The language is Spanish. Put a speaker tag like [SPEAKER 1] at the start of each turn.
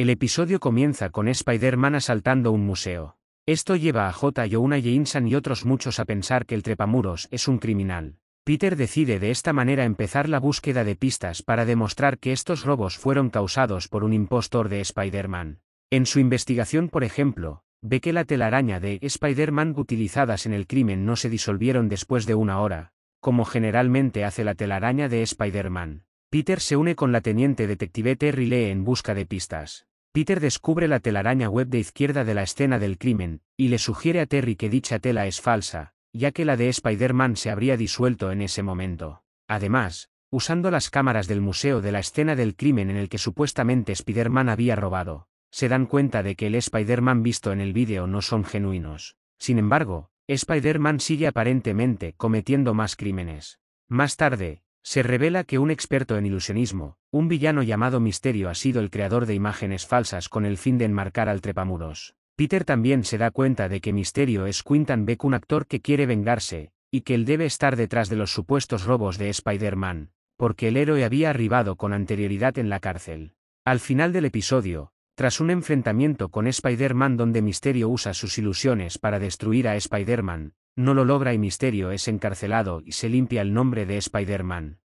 [SPEAKER 1] El episodio comienza con Spider-Man asaltando un museo. Esto lleva a J. Jonah Jameson y otros muchos a pensar que el trepamuros es un criminal. Peter decide de esta manera empezar la búsqueda de pistas para demostrar que estos robos fueron causados por un impostor de Spider-Man. En su investigación, por ejemplo, ve que la telaraña de Spider-Man utilizadas en el crimen no se disolvieron después de una hora, como generalmente hace la telaraña de Spider-Man. Peter se une con la teniente detective Terry Lee en busca de pistas. Peter descubre la telaraña web de izquierda de la escena del crimen, y le sugiere a Terry que dicha tela es falsa, ya que la de Spider-Man se habría disuelto en ese momento. Además, usando las cámaras del museo de la escena del crimen en el que supuestamente Spider-Man había robado, se dan cuenta de que el Spider-Man visto en el vídeo no son genuinos. Sin embargo, Spider-Man sigue aparentemente cometiendo más crímenes. Más tarde, se revela que un experto en ilusionismo, un villano llamado Misterio ha sido el creador de imágenes falsas con el fin de enmarcar al trepamuros. Peter también se da cuenta de que Misterio es Quintan Beck un actor que quiere vengarse, y que él debe estar detrás de los supuestos robos de Spider-Man, porque el héroe había arribado con anterioridad en la cárcel. Al final del episodio, tras un enfrentamiento con Spider-Man donde Misterio usa sus ilusiones para destruir a Spider-Man, no lo logra y Misterio es encarcelado y se limpia el nombre de Spider-Man.